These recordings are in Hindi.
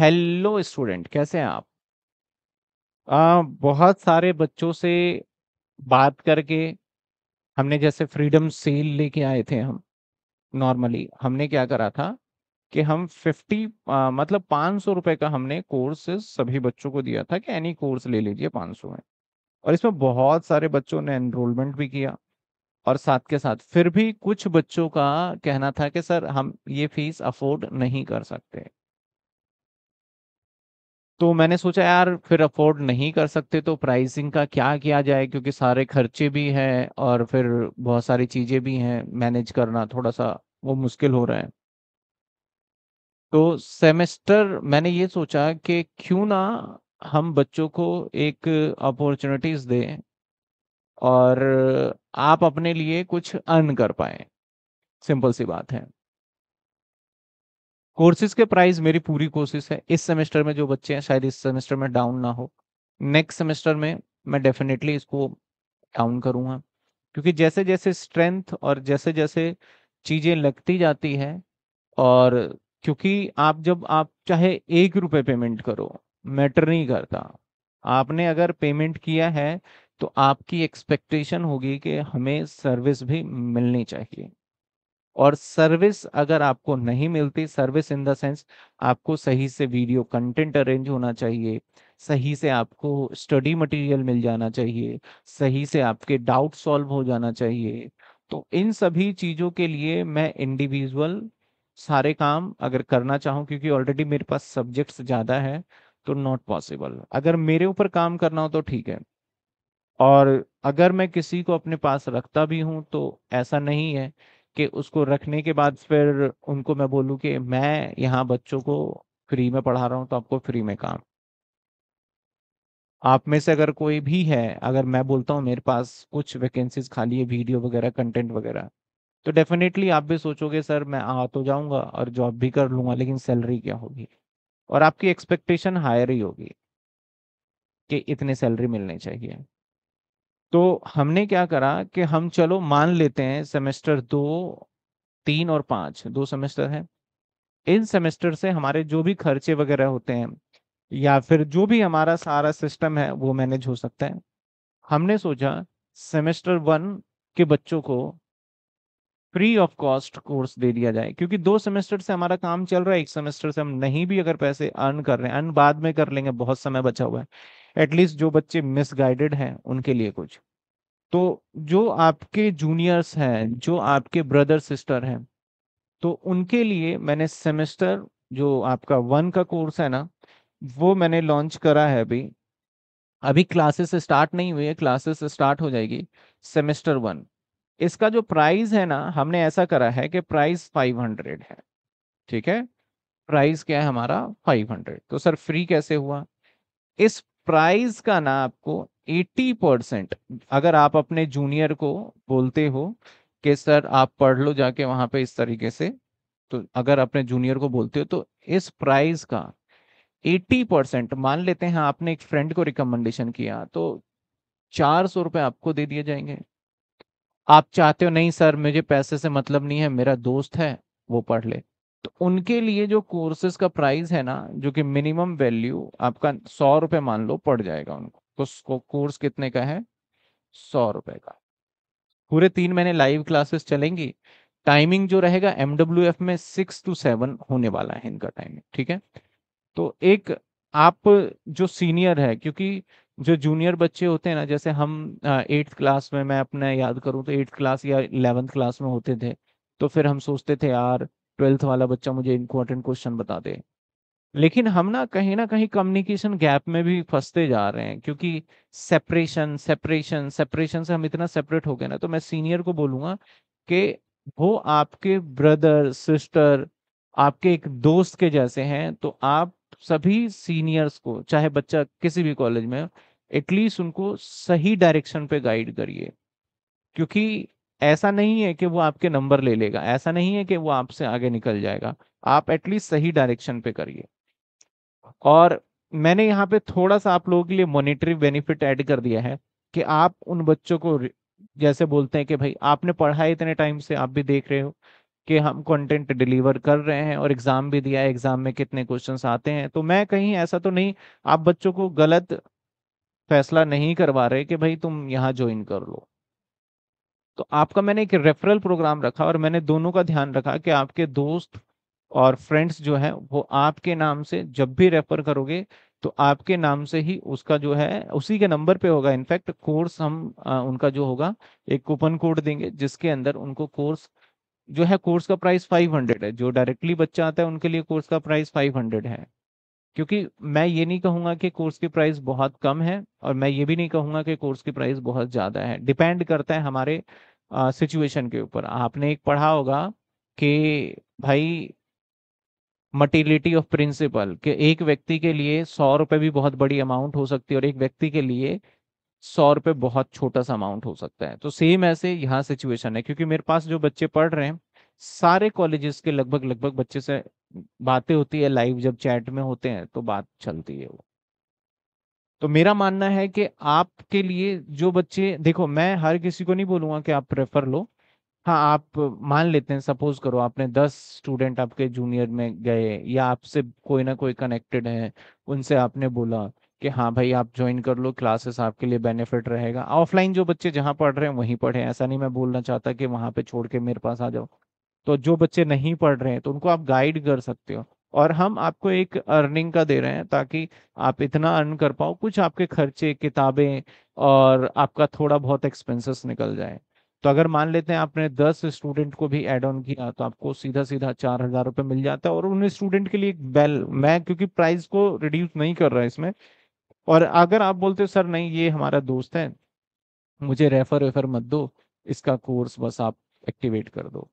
हेलो स्टूडेंट कैसे हैं आप आ, बहुत सारे बच्चों से बात करके हमने जैसे फ्रीडम सेल लेके आए थे हम नॉर्मली हमने क्या करा था कि हम 50 मतलब पाँच सौ रुपये का हमने कोर्स सभी बच्चों को दिया था कि एनी कोर्स ले लीजिए पाँच सौ में और इसमें बहुत सारे बच्चों ने एनरोलमेंट भी किया और साथ के साथ फिर भी कुछ बच्चों का कहना था कि सर हम ये फीस अफोर्ड नहीं कर सकते तो मैंने सोचा यार फिर अफोर्ड नहीं कर सकते तो प्राइसिंग का क्या किया जाए क्योंकि सारे खर्चे भी हैं और फिर बहुत सारी चीज़ें भी हैं मैनेज करना थोड़ा सा वो मुश्किल हो रहा है तो सेमेस्टर मैंने ये सोचा कि क्यों ना हम बच्चों को एक अपॉर्चुनिटीज दें और आप अपने लिए कुछ अर्न कर पाए सिंपल सी बात है कोर्सेज के प्राइस मेरी पूरी कोशिश है इस सेमेस्टर में जो बच्चे हैं शायद इस सेमेस्टर में डाउन ना हो नेक्स्ट सेमेस्टर में मैं डेफिनेटली इसको डाउन करूँगा क्योंकि जैसे जैसे स्ट्रेंथ और जैसे जैसे चीज़ें लगती जाती है और क्योंकि आप जब आप चाहे एक रुपये पेमेंट करो मैटर नहीं करता आपने अगर पेमेंट किया है तो आपकी एक्सपेक्टेशन होगी कि हमें सर्विस भी मिलनी चाहिए और सर्विस अगर आपको नहीं मिलती सर्विस इन द सेंस आपको सही से वीडियो कंटेंट अरेंज होना चाहिए सही से आपको स्टडी मटेरियल मिल जाना चाहिए सही से आपके डाउट सॉल्व हो जाना चाहिए तो इन सभी चीज़ों के लिए मैं इंडिविजुअल सारे काम अगर करना चाहूँ क्योंकि ऑलरेडी मेरे पास सब्जेक्ट्स ज़्यादा है तो नॉट पॉसिबल अगर मेरे ऊपर काम करना हो तो ठीक है और अगर मैं किसी को अपने पास रखता भी हूँ तो ऐसा नहीं है कि उसको रखने के बाद फिर उनको मैं बोलूँ कि मैं यहाँ बच्चों को फ्री में पढ़ा रहा हूँ तो आपको फ्री में काम आप में से अगर कोई भी है अगर मैं बोलता हूँ मेरे पास कुछ वैकेंसीज खाली है वीडियो वगैरह कंटेंट वगैरह तो डेफिनेटली आप भी सोचोगे सर मैं आ तो जाऊंगा और जॉब भी कर लूंगा लेकिन सैलरी क्या होगी और आपकी एक्सपेक्टेशन हायर ही होगी कि इतने सैलरी मिलने चाहिए तो हमने क्या करा कि हम चलो मान लेते हैं सेमेस्टर दो तीन और पांच दो सेमेस्टर है इन सेमेस्टर से हमारे जो भी खर्चे वगैरह होते हैं या फिर जो भी हमारा सारा सिस्टम है वो मैनेज हो सकता है हमने सोचा सेमेस्टर वन के बच्चों को फ्री ऑफ कॉस्ट कोर्स दे दिया जाए क्योंकि दो सेमेस्टर से हमारा काम चल रहा है एक सेमेस्टर से हम नहीं भी अगर पैसे अर्न कर रहे हैं अर्न बाद में कर लेंगे बहुत समय बचा हुआ है एटलीस्ट जो बच्चे मिसगाइडेड हैं उनके लिए कुछ तो जो आपके जूनियर्स हैं जो आपके ब्रदर सिस्टर हैं तो उनके लिए मैंने सेमेस्टर जो आपका वन का कोर्स है ना वो मैंने लॉन्च करा है अभी अभी क्लासेस स्टार्ट नहीं हुई है क्लासेस स्टार्ट हो जाएगी सेमेस्टर वन इसका जो प्राइस है ना हमने ऐसा करा है कि प्राइस 500 है ठीक है प्राइस क्या है हमारा 500 तो सर फ्री कैसे हुआ इस प्राइस का ना आपको 80 परसेंट अगर आप अपने जूनियर को बोलते हो कि सर आप पढ़ लो जाके वहां पे इस तरीके से तो अगर अपने जूनियर को बोलते हो तो इस प्राइस का 80 परसेंट मान लेते हैं आपने एक फ्रेंड को रिकमेंडेशन किया तो चार सौ रुपये आपको दे दिए जाएंगे आप चाहते हो नहीं सर मुझे पैसे से मतलब नहीं है मेरा दोस्त है वो पढ़ ले तो उनके लिए जो कोर्सेज का प्राइस है ना जो कि मिनिमम वैल्यू आपका सौ रुपए मान लो पड़ जाएगा उनको उसको तो कोर्स कितने का है सौ रुपए का पूरे तीन महीने लाइव क्लासेस चलेंगी टाइमिंग जो रहेगा एमडब्ल्यू में सिक्स टू सेवन होने वाला है इनका टाइमिंग ठीक है तो एक आप जो सीनियर है क्योंकि जो जूनियर बच्चे होते हैं ना जैसे हम एट्थ क्लास में मैं अपने याद करूं तो एट्थ क्लास या इलेवेंथ क्लास में होते थे तो फिर हम सोचते थे यार ट्वेल्थ वाला बच्चा मुझे इंपॉर्टेंट क्वेश्चन बता दे लेकिन हम ना कहीं ना कहीं कम्युनिकेशन गैप में भी फंसते जा रहे हैं क्योंकि सेपरेशन सेपरेशन सेपरेशन से हम इतना सेपरेट हो गए ना तो मैं सीनियर को बोलूंगा कि वो आपके ब्रदर सिस्टर आपके एक दोस्त के जैसे हैं तो आप सभी सीनियर्स को चाहे बच्चा किसी भी कॉलेज में एटलीस्ट उनको सही डायरेक्शन पे गाइड करिए क्योंकि ऐसा नहीं है कि वो आपके नंबर ले लेगा ऐसा नहीं है कि वो आपसे आगे निकल जाएगा आप एटलीस्ट सही डायरेक्शन पे करिए और मैंने यहाँ पे थोड़ा सा आप लोगों के लिए मॉनिटरी बेनिफिट ऐड कर दिया है कि आप उन बच्चों को जैसे बोलते हैं कि भाई आपने पढ़ा है इतने टाइम से आप भी देख रहे हो कि हम कंटेंट डिलीवर कर रहे हैं और एग्जाम भी दिया है एग्जाम में कितने क्वेश्चन आते हैं तो मैं कहीं ऐसा तो नहीं आप बच्चों को गलत फैसला नहीं करवा रहे कि भाई तुम यहाँ ज्वाइन कर लो तो आपका मैंने एक रेफरल प्रोग्राम रखा और मैंने दोनों का ध्यान रखा कि आपके दोस्त और फ्रेंड्स जो है वो आपके नाम से जब भी रेफर करोगे तो आपके नाम से ही उसका जो है उसी के नंबर पे होगा इनफैक्ट कोर्स हम आ, उनका जो होगा एक कूपन कोड देंगे जिसके अंदर उनको कोर्स जो है कोर्स का प्राइस 500 है जो डायरेक्टली बच्चा आता है उनके लिए कोर्स का प्राइस 500 है क्योंकि मैं ये नहीं कहूँगा कि कोर्स की प्राइस बहुत कम है और मैं ये भी नहीं कहूँगा कि कोर्स की प्राइस बहुत ज़्यादा है डिपेंड करता है हमारे सिचुएशन के ऊपर आपने एक पढ़ा होगा कि भाई मटीलिटी ऑफ प्रिंसिपल कि एक व्यक्ति के लिए सौ रुपये भी बहुत बड़ी अमाउंट हो सकती है और एक व्यक्ति के लिए सौ रुपये बहुत छोटा सा अमाउंट हो सकता है तो सेम ऐसे यहाँ सिचुएशन है क्योंकि मेरे पास जो बच्चे पढ़ रहे हैं सारे कॉलेजेस के लगभग लगभग बच्चे से बातें होती है लाइव जब चैट में होते हैं तो बात चलती है वो तो मेरा मानना है कि आपके लिए जो बच्चे देखो मैं हर किसी को नहीं बोलूंगा कि आप प्रेफर लो हाँ आप मान लेते हैं सपोज करो आपने दस स्टूडेंट आपके जूनियर में गए या आपसे कोई ना कोई कनेक्टेड है उनसे आपने बोला कि हाँ भाई आप ज्वाइन कर लो क्लासेस आपके लिए बेनिफिट रहेगा ऑफलाइन जो बच्चे जहाँ पढ़ रहे हैं वहीं पढ़े ऐसा नहीं मैं बोलना चाहता कि वहाँ पे छोड़ के मेरे पास आ जाओ तो जो बच्चे नहीं पढ़ रहे हैं तो उनको आप गाइड कर सकते हो और हम आपको एक अर्निंग का दे रहे हैं ताकि आप इतना अर्न कर पाओ कुछ आपके खर्चे किताबें और आपका थोड़ा बहुत एक्सपेंसेस निकल जाए तो अगर मान लेते हैं आपने दस स्टूडेंट को भी एड ऑन किया तो आपको सीधा सीधा चार हजार रुपये मिल जाता है और उन स्टूडेंट के लिए एक बेल मैं क्योंकि प्राइस को रिड्यूस नहीं कर रहा इसमें और अगर आप बोलते हो सर नहीं ये हमारा दोस्त है मुझे रेफर वेफर मत दो इसका कोर्स बस आप एक्टिवेट कर दो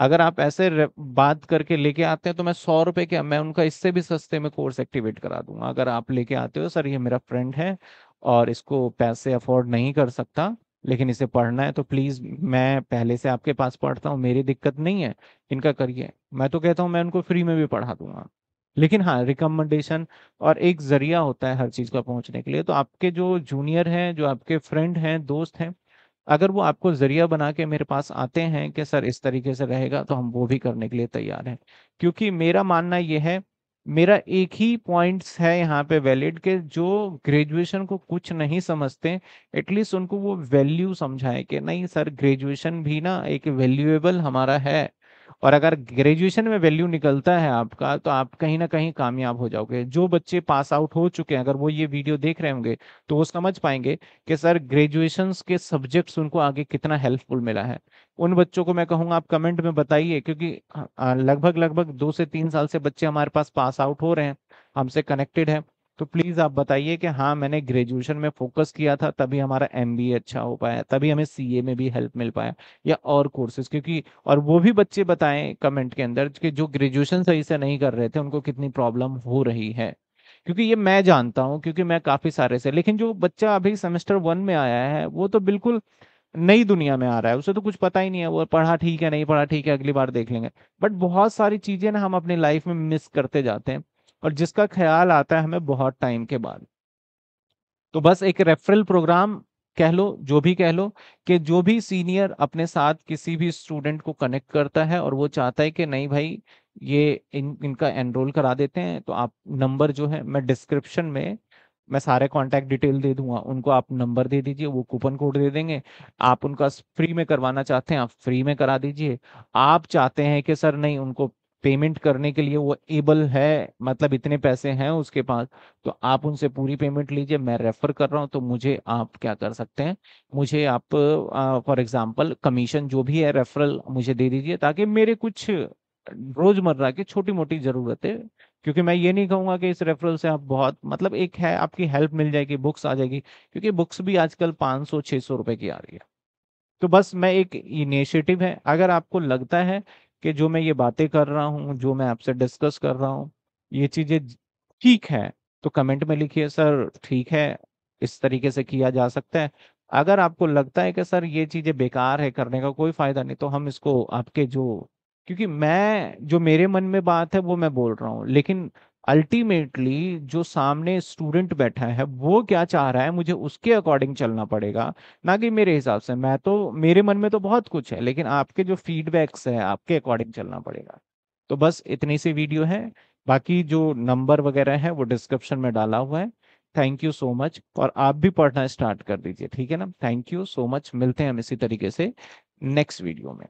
अगर आप ऐसे बात करके लेके आते हैं तो मैं सौ रुपए के मैं उनका इससे भी सस्ते में कोर्स एक्टिवेट करा दूंगा अगर आप लेके आते हो सर ये मेरा फ्रेंड है और इसको पैसे अफोर्ड नहीं कर सकता लेकिन इसे पढ़ना है तो प्लीज मैं पहले से आपके पास पढ़ता हूँ मेरी दिक्कत नहीं है इनका करिए मैं तो कहता हूँ मैं उनको फ्री में भी पढ़ा दूंगा लेकिन हाँ रिकमेंडेशन और एक जरिया होता है हर चीज का पहुंचने के लिए तो आपके जो जूनियर हैं जो आपके फ्रेंड हैं दोस्त हैं अगर वो आपको जरिया बना के मेरे पास आते हैं कि सर इस तरीके से रहेगा तो हम वो भी करने के लिए तैयार हैं क्योंकि मेरा मानना ये है मेरा एक ही पॉइंट्स है यहाँ पे वैलिड के जो ग्रेजुएशन को कुछ नहीं समझते एटलीस्ट उनको वो वैल्यू समझाएं कि नहीं सर ग्रेजुएशन भी ना एक वैल्यूएबल हमारा है और अगर ग्रेजुएशन में वैल्यू निकलता है आपका तो आप कहीं ना कहीं कामयाब हो जाओगे जो बच्चे पास आउट हो चुके हैं अगर वो ये वीडियो देख रहे होंगे तो वो समझ पाएंगे कि सर ग्रेजुएशन के सब्जेक्ट्स उनको आगे कितना हेल्पफुल मिला है उन बच्चों को मैं कहूँगा आप कमेंट में बताइए क्योंकि हाँ, लगभग लगभग दो से तीन साल से बच्चे हमारे पास पास आउट हो रहे हैं हमसे कनेक्टेड है तो प्लीज आप बताइए कि हाँ मैंने ग्रेजुएशन में फोकस किया था तभी हमारा एम अच्छा हो पाया तभी हमें सी में भी हेल्प मिल पाया या और कोर्सेज क्योंकि और वो भी बच्चे बताएं कमेंट के अंदर कि जो ग्रेजुएशन सही से नहीं कर रहे थे उनको कितनी प्रॉब्लम हो रही है क्योंकि ये मैं जानता हूँ क्योंकि मैं काफी सारे से लेकिन जो बच्चा अभी सेमेस्टर वन में आया है वो तो बिल्कुल नई दुनिया में आ रहा है उसे तो कुछ पता ही नहीं है वो पढ़ा ठीक है नहीं पढ़ा ठीक है अगली बार देख लेंगे बट बहुत सारी चीजें ना हम अपनी लाइफ में मिस करते जाते हैं और जिसका ख्याल आता है हमें बहुत टाइम के बाद तो बस एक रेफरल प्रोग्राम कह लो जो भी कह लो कि जो भी सीनियर अपने साथ किसी भी स्टूडेंट को कनेक्ट करता है और वो चाहता है कि नहीं भाई ये इन इनका एनरोल करा देते हैं तो आप नंबर जो है मैं डिस्क्रिप्शन में मैं सारे कांटेक्ट डिटेल दे दूंगा उनको आप नंबर दे दीजिए वो कूपन कोड दे देंगे आप उनका फ्री में करवाना चाहते हैं आप फ्री में करा दीजिए आप चाहते हैं कि सर नहीं उनको पेमेंट करने के लिए वो एबल है मतलब इतने पैसे हैं उसके पास तो आप उनसे पूरी पेमेंट लीजिए मैं रेफर कर रहा हूँ तो मुझे आप क्या कर सकते हैं मुझे आप फॉर एग्जाम्पल कमीशन जो भी है रेफरल मुझे दे दीजिए ताकि मेरे कुछ रोजमर्रा की छोटी मोटी जरूरतें क्योंकि मैं ये नहीं कहूंगा कि इस रेफरल से आप बहुत मतलब एक है आपकी हेल्प मिल जाएगी बुक्स आ जाएगी क्योंकि बुक्स भी आजकल पाँच सौ छः सौ रुपए की आ रही है तो बस मैं एक इनिशिएटिव है अगर आपको लगता है कि जो मैं ये बातें कर रहा हूँ जो मैं आपसे डिस्कस कर रहा हूँ ये चीज़ें ठीक है तो कमेंट में लिखिए सर ठीक है इस तरीके से किया जा सकता है अगर आपको लगता है कि सर ये चीज़ें बेकार है करने का कोई फ़ायदा नहीं तो हम इसको आपके जो क्योंकि मैं जो मेरे मन में बात है वो मैं बोल रहा हूँ लेकिन अल्टीमेटली जो सामने स्टूडेंट बैठा है वो क्या चाह रहा है मुझे उसके अकॉर्डिंग चलना पड़ेगा ना कि मेरे हिसाब से मैं तो मेरे मन में तो बहुत कुछ है लेकिन आपके जो फीडबैक्स है आपके अकॉर्डिंग चलना पड़ेगा तो बस इतनी सी वीडियो है बाकी जो नंबर वगैरह है वो डिस्क्रिप्शन में डाला हुआ है थैंक यू सो मच और आप भी पढ़ना स्टार्ट कर दीजिए ठीक है ना थैंक यू सो मच मिलते हैं हम इसी तरीके से नेक्स्ट वीडियो में